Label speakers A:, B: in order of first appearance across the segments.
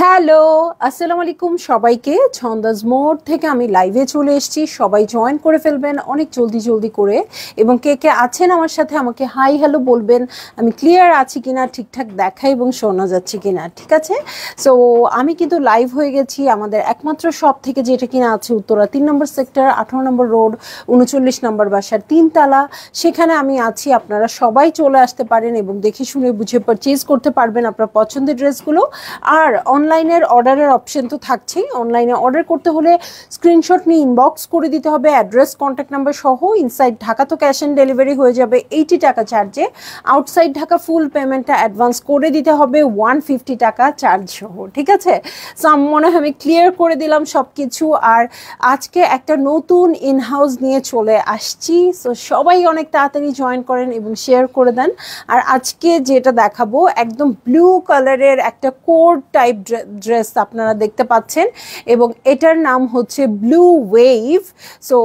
A: hello আসসালামু আলাইকুম সবাইকে ছন্দাজ মোড় থেকে আমি লাইভে চলে এসেছি সবাই জয়েন করে ফেলবেন অনেক জলদি জলদি করে এবং কে কে আছেন আমার সাথে আমাকে হাই হ্যালো বলবেন আমি ক্লিয়ার আছি কি না ঠিকঠাক দেখা এবং শোনা যাচ্ছে কি না ঠিক আছে সো আমি কিন্তু লাইভ হয়ে গেছি আমাদের একমাত্র শপ থেকে যেটা কিনা আছে উত্তরা তিন নম্বর সেক্টর আঠারো নম্বর রোড উনচল্লিশ নম্বর বাসার তিনতলা সেখানে আমি আছি আপনারা সবাই চলে আসতে পারেন এবং দেখে শুনে বুঝে পারচেজ করতে পারবেন আপনার পছন্দের ড্রেসগুলো আর অনলাইন অনলাইনের অর্ডারের অপশন তো থাকছেই অনলাইনে অর্ডার করতে হলে স্ক্রিনশট নিয়ে ইনবক্স করে দিতে হবে অ্যাড্রেস কন্ট্যাক্ট নাম্বার সহ ইনসাইড ঢাকা তো ক্যাশ অন ডেলিভারি হয়ে যাবে এইটি টাকা চার্জে আউটসাইড ঢাকা ফুল পেমেন্টটা অ্যাডভান্স করে দিতে হবে ওয়ান ফিফটি টাকা চার্জ সহ ঠিক আছে সো মনে হয় আমি ক্লিয়ার করে দিলাম সব কিছু আর আজকে একটা নতুন ইনহাউস নিয়ে চলে আসছি সো সবাই অনেক তাড়াতাড়ি জয়েন করেন এবং শেয়ার করে দেন আর আজকে যেটা দেখাবো একদম ব্লু কালারের একটা কোড টাইপ ড্রেস ড্রেস আপনারা দেখতে পাচ্ছেন এবং এটার নাম হচ্ছে ব্লু ওয়েভ সো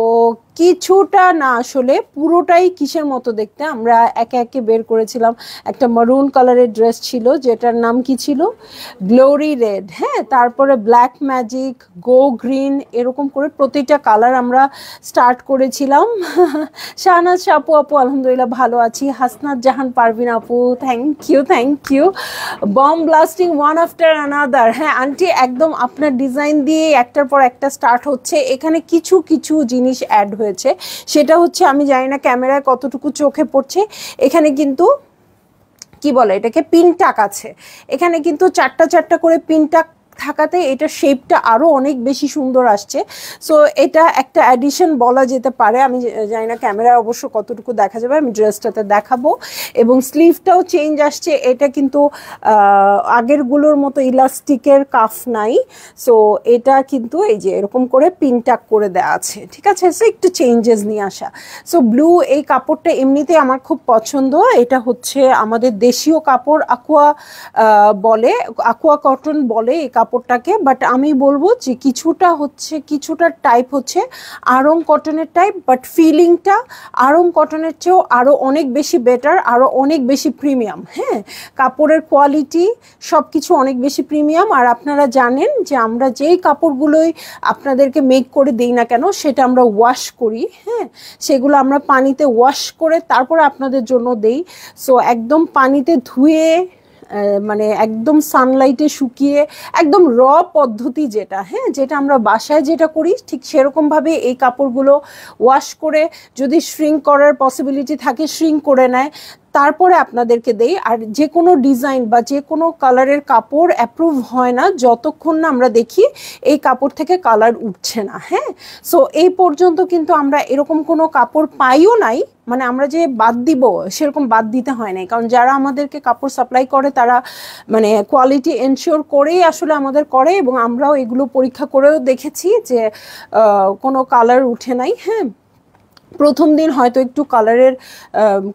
A: কিছুটা না আসলে পুরোটাই কিসের মতো দেখতে আমরা একে একে বের করেছিলাম একটা মারুন কালারের ড্রেস ছিল যেটার নাম কি ছিল গ্লোরি রেড হ্যাঁ তারপরে ব্ল্যাক ম্যাজিক গো গ্রিন এরকম করে প্রতিটা কালার আমরা স্টার্ট করেছিলাম শাহনাজ আপু আপু আলহামদুলিল্লাহ ভালো আছি হাসনাত জাহান পারভিন আপু thank you thank you bomb blasting one after another চমৎকার হ্যাঁ আন্টি একদম আপনার ডিজাইন দিয়ে একটার পর একটা স্টার্ট হচ্ছে এখানে কিছু কিছু জিনিস অ্যাড হয়েছে সেটা হচ্ছে আমি জানি না ক্যামেরায় কতটুকু চোখে পড়ছে এখানে কিন্তু কি বলে এটাকে পিন টাক আছে এখানে কিন্তু চারটা চারটা করে পিন টাক থাকাতে এটা শেপটা আরও অনেক বেশি সুন্দর আসছে সো এটা একটা অ্যাডিশন বলা যেতে পারে আমি জানি না ক্যামেরা অবশ্য কতটুকু দেখা যাবে আমি ড্রেসটাতে দেখাবো এবং স্লিভটাও চেঞ্জ আসছে এটা কিন্তু আগেরগুলোর মতো ইলাস্টিকের কাফ নাই সো এটা কিন্তু এই যে এরকম করে পিনটাক করে দেওয়া আছে ঠিক আছে সো একটু চেঞ্জেস নিয়ে আসা সো ব্লু এই কাপড়টা এমনিতে আমার খুব পছন্দ এটা হচ্ছে আমাদের দেশীয় কাপড় আকুয়া বলে আকুয়া কটন বলে এই কাপড় কাপড়টাকে বাট আমি বলবো যে কিছুটা হচ্ছে কিছুটা টাইপ হচ্ছে আরং কটনের টাইপ বাট ফিলিংটা আরং কটনের চেয়েও আরও অনেক বেশি বেটার আরও অনেক বেশি প্রিমিয়াম হ্যাঁ কাপড়ের কোয়ালিটি সব কিছু অনেক বেশি প্রিমিয়াম আর আপনারা জানেন যে আমরা যেই কাপড়গুলোই আপনাদেরকে মেক করে দিই না কেন সেটা আমরা ওয়াশ করি হ্যাঁ সেগুলো আমরা পানিতে ওয়াশ করে তারপরে আপনাদের জন্য দেই সো একদম পানিতে ধুয়ে মানে একদম সানলাইটে শুকিয়ে একদম র পদ্ধতি যেটা হ্যাঁ যেটা আমরা বাসায় যেটা করি ঠিক সেরকমভাবে এই কাপড়গুলো ওয়াশ করে যদি শ্রিঙ্ক করার পসিবিলিটি থাকে শ্রিঙ্ক করে নেয় তারপরে আপনাদেরকে দেই আর যে কোনো ডিজাইন বা যে কোনো কালারের কাপড় অ্যাপ্রুভ হয় না যতক্ষণ না আমরা দেখি এই কাপড় থেকে কালার উঠছে না হ্যাঁ সো এই পর্যন্ত কিন্তু আমরা এরকম কোনো কাপড় পাইও নাই মানে আমরা যে বাদ দিব সেরকম বাদ দিতে হয় নাই কারণ যারা আমাদেরকে কাপড় সাপ্লাই করে তারা মানে কোয়ালিটি এনশিওর করেই আসলে আমাদের করে এবং আমরাও এগুলো পরীক্ষা করেও দেখেছি যে কোনো কালার উঠে নাই হ্যাঁ প্রথম দিন হয়তো একটু কালারের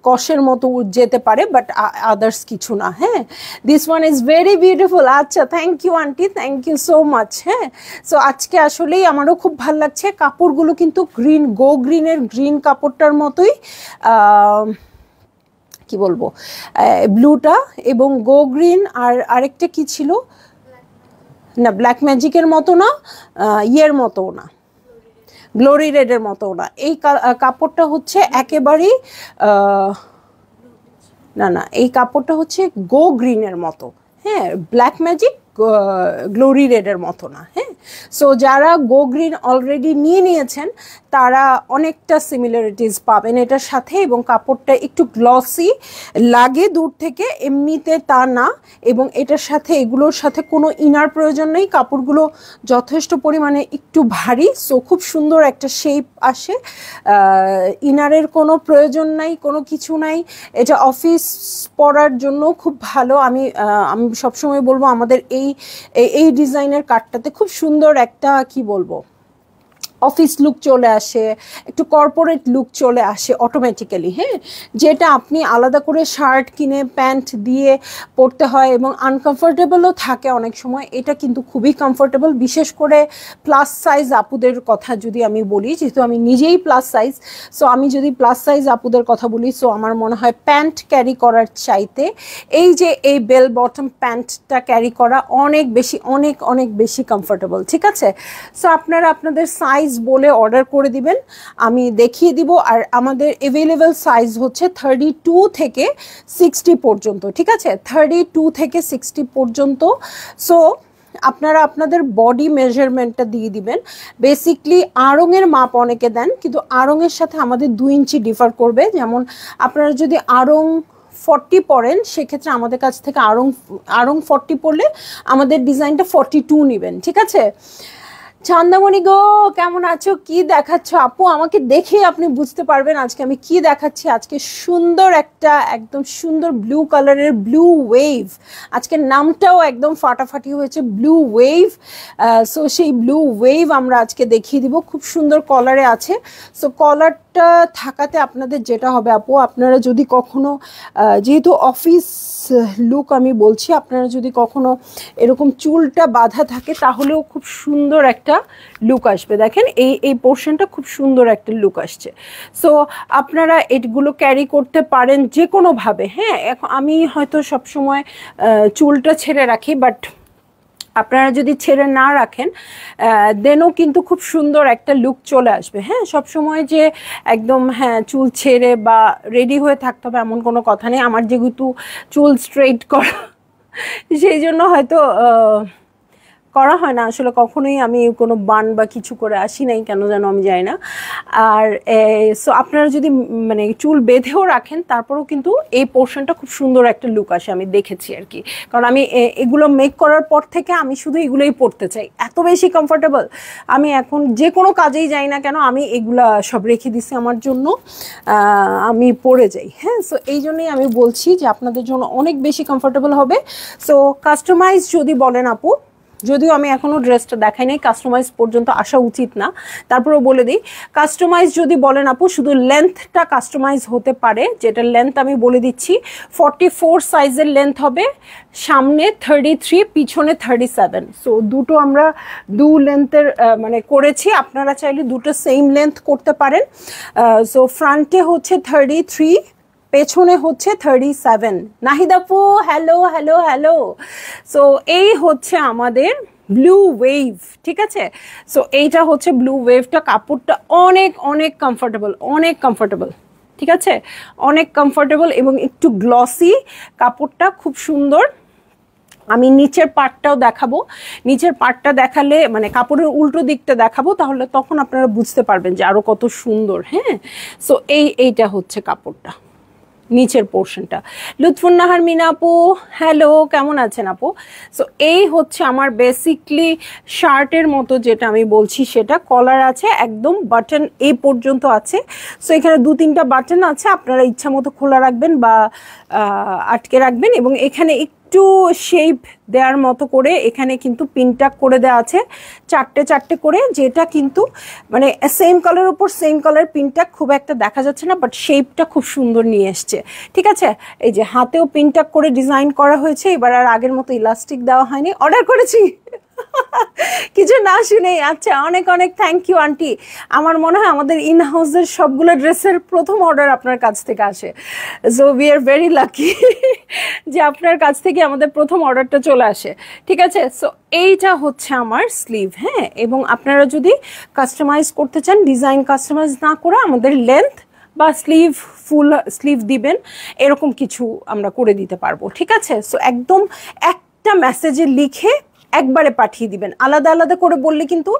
A: কষের মতো যেতে পারে বাট আদার্স কিছু না হ্যাঁ this one is very beautiful আচ্ছা thank you aunty thank you so much হ্যাঁ সো আজকে আসলেই আমারও খুব ভাল লাগছে কাপড়গুলো কিন্তু গ্রিন গো গ্রিনের গ্রিন কাপড়টার মতোই কি বলবো ব্লুটা এবং গো গ্রিন আর আরেকটা কি ছিল না ব্ল্যাক ম্যাজিকের মতো না ইয়ের মতো না গ্লোরি রেডের মতো না এই কাপড়টা হচ্ছে একেবারেই না না এই কাপড়টা হচ্ছে গো গ্রিনের মতো হ্যাঁ ব্ল্যাক ম্যাজিক গ্লোরি রেডের মতো না হ্যাঁ সো যারা গো গ্রিন অলরেডি নিয়ে নিয়েছেন তারা অনেকটা সিমিলারিটিস পাবেন এটার সাথে এবং কাপড়টা একটু গ্লসি লাগে দূর থেকে এমনিতে তা না এবং এটার সাথে এগুলোর সাথে কোনো ইনার প্রয়োজন নেই কাপড়গুলো যথেষ্ট পরিমাণে একটু ভারী সো খুব সুন্দর একটা শেপ আসে ইনারের কোনো প্রয়োজন নাই কোনো কিছু নাই এটা অফিস পরার জন্য খুব ভালো আমি আমি সবসময় বলবো আমাদের এই এই ডিজাইনের কাঠটাতে খুব সুন্দর সুন্দর একটা কি বলবো অফিস লুক চলে আসে একটু কর্পোরেট লুক চলে আসে অটোমেটিক্যালি হ্যাঁ যেটা আপনি আলাদা করে শার্ট কিনে প্যান্ট দিয়ে পরতে হয় এবং আনকমফোর্টেবলও থাকে অনেক সময় এটা কিন্তু খুবই কমফোর্টেবল বিশেষ করে প্লাস সাইজ আপুদের কথা যদি আমি বলি যেহেতু আমি নিজেই প্লাস সাইজ সো আমি যদি প্লাস সাইজ আপুদের কথা বলি সো আমার মনে হয় প্যান্ট ক্যারি করার চাইতে এই যে এই বেল বটম প্যান্টটা ক্যারি করা অনেক বেশি অনেক অনেক বেশি কমফোর্টেবল ঠিক আছে সো আপনারা আপনাদের সাইজ বলে অর্ডার করে দিবেন আমি দেখিয়ে দিব আর আমাদের এভেলেবেল সাইজ হচ্ছে থার্টি টু থেকে সিক্সটি পর্যন্ত ঠিক আছে থার্টি টু থেকে সিক্সটি পর্যন্ত সো আপনারা আপনাদের বডি মেজারমেন্টটা দিয়ে দিবেন বেসিকলি আড়ঙের মাপ অনেকে দেন কিন্তু আড়ঙের সাথে আমাদের দু ইঞ্চি ডিফার করবে যেমন আপনারা যদি আড়ং ফর্টি পরেন সেক্ষেত্রে আমাদের কাছ থেকে আড়ং আড়ং ফর্টি পড়লে আমাদের ডিজাইনটা ফর্টি টু নেবেন ঠিক আছে চান্দামণি গো কেমন আছো কি দেখাচ্ছ আপু আমাকে দেখে আপনি বুঝতে পারবেন আজকে আমি কি দেখাচ্ছি আজকে সুন্দর একটা একদম সুন্দর ব্লু কালারের ব্লু ওয়েভ আজকে নামটাও একদম ফাটাফাটি হয়েছে ব্লু ওয়েভ সো সেই ব্লু ওয়েভ আমরা আজকে দেখিয়ে দিব খুব সুন্দর কলারে আছে সো কলার একটা থাকাতে আপনাদের যেটা হবে আপু আপনারা যদি কখনো যেহেতু অফিস লুক আমি বলছি আপনারা যদি কখনো এরকম চুলটা বাঁধা থাকে তাহলেও খুব সুন্দর একটা লুক আসবে দেখেন এই এই পোর্শনটা খুব সুন্দর একটা লুক আসছে সো আপনারা এগুলো ক্যারি করতে পারেন যে কোনোভাবে হ্যাঁ এখন আমি হয়তো সবসময় চুলটা ছেড়ে রাখি বাট আপনারা যদি ছেড়ে না রাখেন দেনও কিন্তু খুব সুন্দর একটা লুক চলে আসবে হ্যাঁ সব সময় যে একদম হ্যাঁ চুল ছেড়ে বা রেডি হয়ে থাকতে হবে এমন কোনো কথা নেই আমার যেহেতু চুল স্ট্রেট করা সেই জন্য হয়তো করা হয় না আসলে কখনোই আমি কোনো বান বা কিছু করে আসি নাই কেন যেন আমি যাই না আর সো আপনারা যদি মানে চুল বেঁধেও রাখেন তারপরেও কিন্তু এই পোর্শনটা খুব সুন্দর একটা লুক আসে আমি দেখেছি আর কি কারণ আমি এগুলো মেক করার পর থেকে আমি শুধু এগুলোই পরতে চাই এত বেশি কমফোর্টেবল আমি এখন যে কোনো কাজেই যাই না কেন আমি এগুলা সব রেখে দিছি আমার জন্য আমি পরে যাই হ্যাঁ সো এই জন্যই আমি বলছি যে আপনাদের জন্য অনেক বেশি কমফোর্টেবল হবে সো কাস্টমাইজ যদি বলেন আপু যদিও আমি এখনও ড্রেসটা দেখাই নাই কাস্টমাইজ পর্যন্ত আসা উচিত না তারপরেও বলে দিই কাস্টমাইজ যদি বলেন আপু শুধু লেন্থটা কাস্টমাইজ হতে পারে যেটা লেন্থ আমি বলে দিচ্ছি ফর্টি ফোর সাইজের লেন্থ হবে সামনে থার্টি থ্রি পিছনে থার্টি সেভেন সো দুটো আমরা দু লেন্থের মানে করেছি আপনারা চাইলে দুটো সেম লেন্থ করতে পারেন সো ফ্রন্টে হচ্ছে থার্টি থ্রি পেছনে হচ্ছে থার্টি সেভেন নাহিদাপু হ্যালো হ্যালো হ্যালো সো এই হচ্ছে আমাদের ব্লু ওয়েভ ঠিক আছে সো এইটা হচ্ছে ব্লু ওয়েভটা কাপড়টা অনেক অনেক কমফোর্টেবল অনেক কমফোর্টেবল ঠিক আছে অনেক কমফোর্টেবল এবং একটু গ্লসি কাপড়টা খুব সুন্দর আমি নিচের পার্টটাও দেখাবো নিচের পার্টটা দেখালে মানে কাপড়ের উল্টো দিকটা দেখাবো তাহলে তখন আপনারা বুঝতে পারবেন যে আরও কত সুন্দর হ্যাঁ সো এই এইটা হচ্ছে কাপড়টা নিচের পোর্শনটা লুৎফুন্নাহার মিনাপু হ্যালো কেমন আছেন আপু সো এই হচ্ছে আমার বেসিকলি শার্টের মতো যেটা আমি বলছি সেটা কলার আছে একদম বাটন এ পর্যন্ত আছে সো এখানে দু তিনটা বাটন আছে আপনারা ইচ্ছা মতো খোলা রাখবেন বা আটকে রাখবেন এবং এখানে একটু একটু শেপ দেওয়ার মতো করে এখানে কিন্তু পিনটাক করে দেওয়া আছে চারটে চারটে করে যেটা কিন্তু মানে সেম কালার উপর সেম কালার পিনটাক খুব একটা দেখা যাচ্ছে না বাট শেপটা খুব সুন্দর নিয়ে এসছে ঠিক আছে এই যে হাতেও পিনটাক করে ডিজাইন করা হয়েছে এবার আর আগের মতো ইলাস্টিক দেওয়া হয়নি অর্ডার করেছি কিছু না শুনেই আচ্ছা অনেক অনেক থ্যাংক ইউ আন্টি আমার মনে হয় আমাদের ইন হাউসের সবগুলো ড্রেসের প্রথম অর্ডার আপনার কাছ থেকে আসে so we are very lucky যে আপনার কাছ থেকে আমাদের প্রথম অর্ডারটা চলে আসে ঠিক আছে সো এইটা হচ্ছে আমার স্লিভ হ্যাঁ এবং আপনারা যদি কাস্টমাইজ করতে চান ডিজাইন কাস্টমাইজ না করে আমাদের লেন্থ বা স্লিভ ফুল স্লিভ দিবেন এরকম কিছু আমরা করে দিতে পারবো ঠিক আছে সো একদম একটা মেসেজে লিখে একবারে পাঠিয়ে দিবেন আলাদা আলাদা করে বললে কিন্তু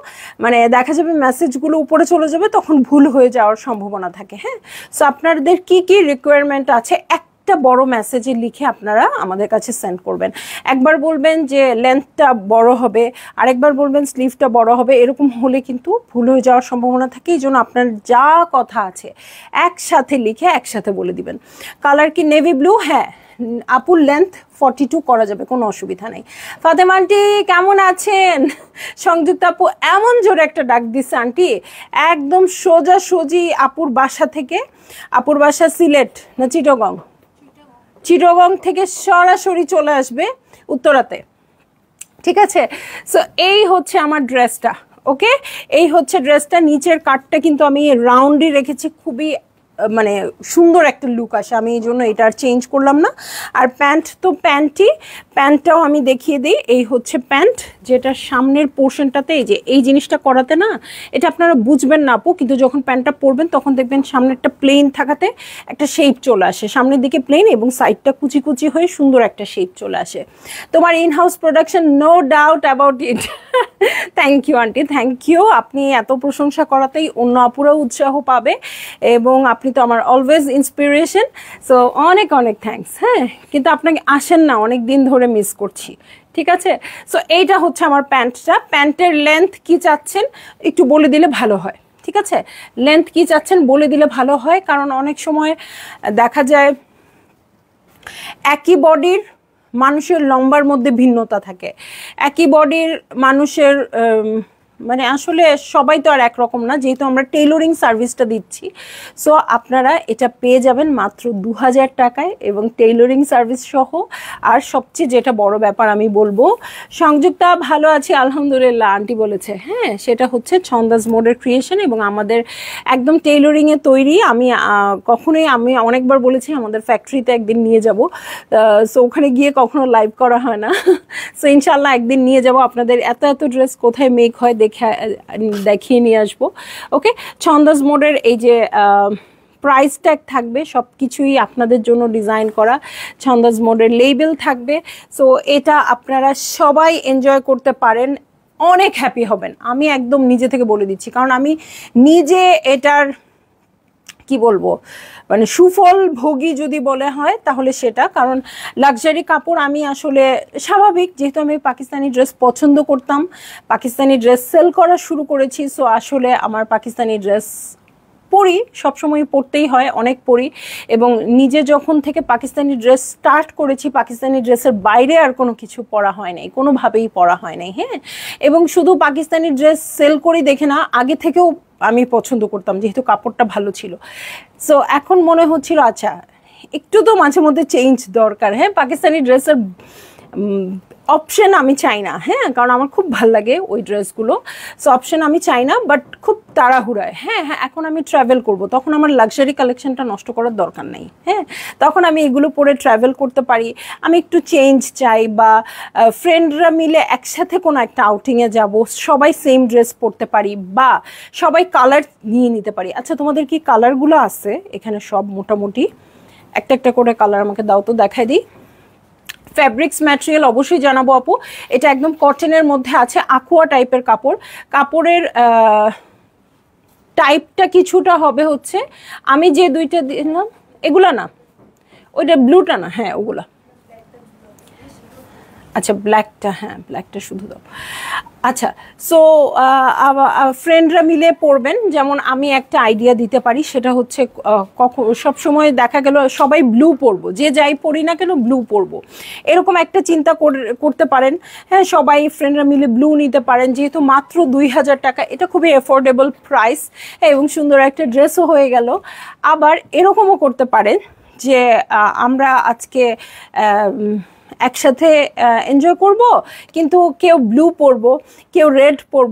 A: মানে দেখা যাবে মেসেজগুলো উপরে চলে যাবে তখন ভুল হয়ে যাওয়ার সম্ভাবনা থাকে হ্যাঁ সো আপনাদের কি কি রিকোয়ারমেন্ট আছে একটা বড় মেসেজে লিখে আপনারা আমাদের কাছে সেন্ড করবেন একবার বলবেন যে লেন্থটা বড় হবে আরেকবার বলবেন স্লিভটা বড় হবে এরকম হলে কিন্তু ভুল হয়ে যাওয়ার সম্ভাবনা থাকে এই জন্য আপনার যা কথা আছে একসাথে লিখে একসাথে বলে দিবেন কালার কি নেভি ব্লু হ্যাঁ আপুর লেন্থ ফর্টি টু করা যাবে কোনো অসুবিধা নেই ফাতেমা আন্টি কেমন আছেন সংযুক্ত আপু এমন জোরে একটা ডাক দিচ্ছে আন্টি একদম সোজা সোজি আপুর বাসা থেকে আপুর বাসা সিলেট না চিটগং চিটগং থেকে সরাসরি চলে আসবে উত্তরাতে ঠিক আছে সো এই হচ্ছে আমার ড্রেসটা ওকে এই হচ্ছে ড্রেসটা নিচের কাটটা কিন্তু আমি রাউন্ডই রেখেছি খুবই মানে সুন্দর একটা লুক আসে আমি এই জন্য এটা আর চেঞ্জ করলাম না আর প্যান্ট তো প্যান্টই প্যান্টটাও আমি দেখিয়ে দিই এই হচ্ছে প্যান্ট যেটা সামনের পোর্শনটাতে এই যে এই জিনিসটা করাতে না এটা আপনারা বুঝবেন না আপু কিন্তু যখন প্যান্টটা পরবেন তখন দেখবেন সামনে একটা প্লেন থাকাতে একটা শেপ চলে আসে সামনের দিকে প্লেন এবং সাইডটা কুচি কুচি হয়ে সুন্দর একটা শেপ চলে আসে তোমার in house production no doubt about it thank you aunty thank you আপনি এত প্রশংসা করাতেই অন্য আপুরাও উৎসাহ পাবে এবং আপনি আপনি তো আমার অলওয়েজ ইন্সপিরেশন সো অনেক অনেক থ্যাংকস হ্যাঁ কিন্তু আপনাকে আসেন না অনেক দিন ধরে মিস করছি ঠিক আছে সো এইটা হচ্ছে আমার প্যান্টটা প্যান্টের লেন্থ কি চাচ্ছেন একটু বলে দিলে ভালো হয় ঠিক আছে লেন্থ কি চাচ্ছেন বলে দিলে ভালো হয় কারণ অনেক সময় দেখা যায় একই বডির মানুষের লম্বার মধ্যে ভিন্নতা থাকে একই বডির মানুষের মানে আসলে সবাই তো আর একরকম না যেহেতু আমরা টেলরিং সার্ভিসটা দিচ্ছি সো আপনারা এটা পেয়ে যাবেন মাত্র দু টাকায় এবং টেইলরিং সার্ভিস সহ আর সবচেয়ে যেটা বড় ব্যাপার আমি বলবো সংযুক্তা ভালো আছে আলহামদুলিল্লাহ আন্টি বলেছে হ্যাঁ সেটা হচ্ছে ছন্দাস মোডের ক্রিয়েশন এবং আমাদের একদম টেইলরিংয়ে তৈরি আমি কখনোই আমি অনেকবার বলেছি আমাদের ফ্যাক্টরিতে একদিন নিয়ে যাব সো ওখানে গিয়ে কখনো লাইভ করা হয় না সো ইনশাল্লাহ একদিন নিয়ে যাব আপনাদের এত এত ড্রেস কোথায় মেক হয় দেখে দেখিয়ে নিয়ে আসবো ওকে ছন্দাস মোডের এই যে প্রাইস ট্যাগ থাকবে সব কিছুই আপনাদের জন্য ডিজাইন করা ছন্দাস মোডের লেবেল থাকবে সো এটা আপনারা সবাই এনজয় করতে পারেন অনেক হ্যাপি হবেন আমি একদম নিজে থেকে বলে দিচ্ছি কারণ আমি নিজে এটার কি বলবো মানে সুফল ভোগী যদি বলে হয় তাহলে সেটা কারণ লাক্সারি কাপড় আমি আসলে স্বাভাবিক যেহেতু আমি পাকিস্তানি ড্রেস পছন্দ করতাম পাকিস্তানি ড্রেস সেল করা শুরু করেছি সো আসলে আমার পাকিস্তানি ড্রেস পরি সবসময় পরতেই হয় অনেক পরি এবং নিজে যখন থেকে পাকিস্তানি ড্রেস স্টার্ট করেছি পাকিস্তানি ড্রেসের বাইরে আর কোনো কিছু পরা হয় নাই কোনোভাবেই পরা হয় নাই হ্যাঁ এবং শুধু পাকিস্তানি ড্রেস সেল করি দেখে না আগে থেকেও আমি পছন্দ করতাম যেহেতু কাপড়টা ভালো ছিল সো এখন মনে হচ্ছিল আচ্ছা একটু তো মাঝে মধ্যে চেঞ্জ দরকার হ্যাঁ পাকিস্তানি ড্রেসের অপশন আমি চাই না হ্যাঁ কারণ আমার খুব ভাল লাগে ওই ড্রেসগুলো সো অপশন আমি চাই না বাট খুব তাড়াহুড়ায় হ্যাঁ হ্যাঁ এখন আমি ট্র্যাভেল করব তখন আমার লাক্সারি কালেকশনটা নষ্ট করার দরকার নেই হ্যাঁ তখন আমি এগুলো পরে ট্র্যাভেল করতে পারি আমি একটু চেঞ্জ চাই বা ফ্রেন্ডরা মিলে একসাথে কোনো একটা আউটিংয়ে যাব সবাই সেম ড্রেস পরতে পারি বা সবাই কালার নিয়ে নিতে পারি আচ্ছা তোমাদের কি কালারগুলো আছে এখানে সব মোটামুটি একটা একটা করে কালার আমাকে দাও তো দেখাই দিই ফ্যাব্রিক্স ম্যাটেরিয়াল অবশ্যই জানাবো আপু এটা একদম কটনের মধ্যে আছে আকুয়া টাইপের কাপড় কাপড়ের টাইপটা কিছুটা হবে হচ্ছে আমি যে দুইটা দিলাম এগুলা না ওইটা ব্লুটা না হ্যাঁ ওগুলা আচ্ছা ব্ল্যাকটা হ্যাঁ ব্ল্যাকটা শুধু দাও আচ্ছা সো ফ্রেন্ডরা মিলে পড়বেন যেমন আমি একটা আইডিয়া দিতে পারি সেটা হচ্ছে কখন সবসময় দেখা গেল সবাই ব্লু পরবো যে যাই পড়ি না কেন ব্লু পরব এরকম একটা চিন্তা করতে পারেন হ্যাঁ সবাই ফ্রেন্ডরা মিলে ব্লু নিতে পারেন যেহেতু মাত্র দুই হাজার টাকা এটা খুবই অ্যাফোর্ডেবল প্রাইস এবং সুন্দর একটা ড্রেসও হয়ে গেল আবার এরকমও করতে পারেন যে আমরা আজকে একসাথে এনজয় করব কিন্তু কেউ ব্লু পরবো কেউ রেড পরবো